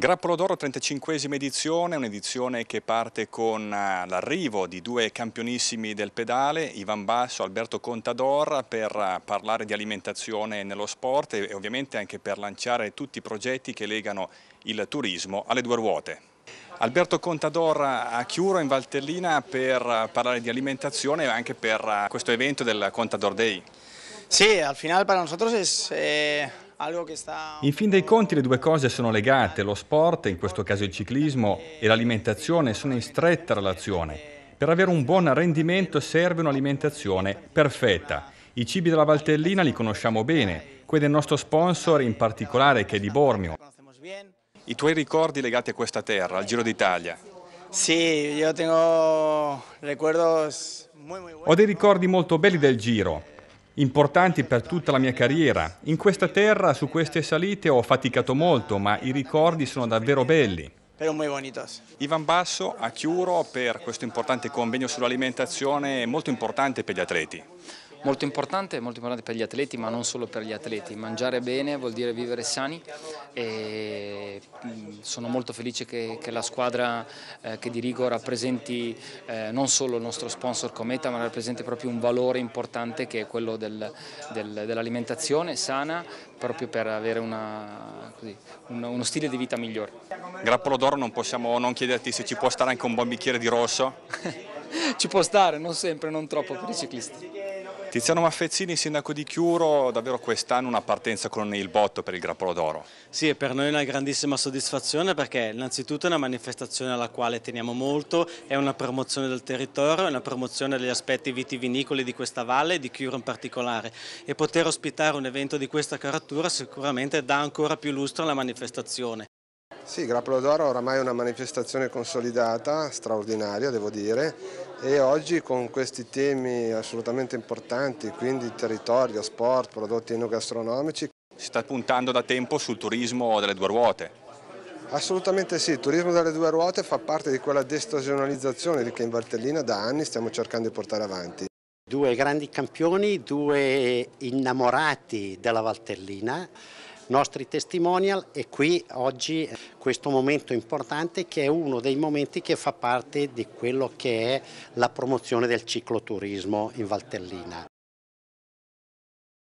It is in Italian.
Grappolo d'Oro 35esima edizione, un'edizione che parte con eh, l'arrivo di due campionissimi del pedale, Ivan Basso e Alberto Contador, per eh, parlare di alimentazione nello sport e ovviamente anche per lanciare tutti i progetti che legano il turismo alle due ruote. Alberto Contador eh, a Chiuro in Valtellina per parlare di alimentazione e anche per questo evento del Contador Day. Sì, al final per nosotros es eh, in fin dei conti le due cose sono legate, lo sport, in questo caso il ciclismo, e l'alimentazione sono in stretta relazione. Per avere un buon rendimento serve un'alimentazione perfetta. I cibi della Valtellina li conosciamo bene, quelli del nostro sponsor in particolare che è di Bormio. I tuoi ricordi legati a questa terra, al Giro d'Italia? Sì, io tengo ricordi molto belli del Giro importanti per tutta la mia carriera. In questa terra, su queste salite, ho faticato molto, ma i ricordi sono davvero belli. Ivan Basso a Chiuro per questo importante convegno sull'alimentazione, molto importante per gli atleti molto importante, molto importante per gli atleti, ma non solo per gli atleti. Mangiare bene vuol dire vivere sani e mm, sono molto felice che, che la squadra eh, che dirigo rappresenti eh, non solo il nostro sponsor Cometa, ma rappresenti proprio un valore importante che è quello del, del, dell'alimentazione sana, proprio per avere una, così, un, uno stile di vita migliore. Grappolo d'oro non possiamo non chiederti se ci può stare anche un buon bicchiere di rosso? ci può stare, non sempre, non troppo per i ciclisti. Tiziano Maffezzini, sindaco di Chiuro, davvero quest'anno una partenza con il botto per il Grappolo d'Oro. Sì, è per noi una grandissima soddisfazione perché innanzitutto è una manifestazione alla quale teniamo molto, è una promozione del territorio, è una promozione degli aspetti vitivinicoli di questa valle e di Chiuro in particolare e poter ospitare un evento di questa caratura sicuramente dà ancora più lustro alla manifestazione. Sì, Grappolo d'Oro oramai è una manifestazione consolidata, straordinaria devo dire, e oggi con questi temi assolutamente importanti, quindi territorio, sport, prodotti enogastronomici. Si sta puntando da tempo sul turismo delle due ruote. Assolutamente sì, il turismo delle due ruote fa parte di quella destagionalizzazione che in Valtellina da anni stiamo cercando di portare avanti. Due grandi campioni, due innamorati della Valtellina, nostri testimonial e qui oggi questo momento importante che è uno dei momenti che fa parte di quello che è la promozione del cicloturismo in Valtellina.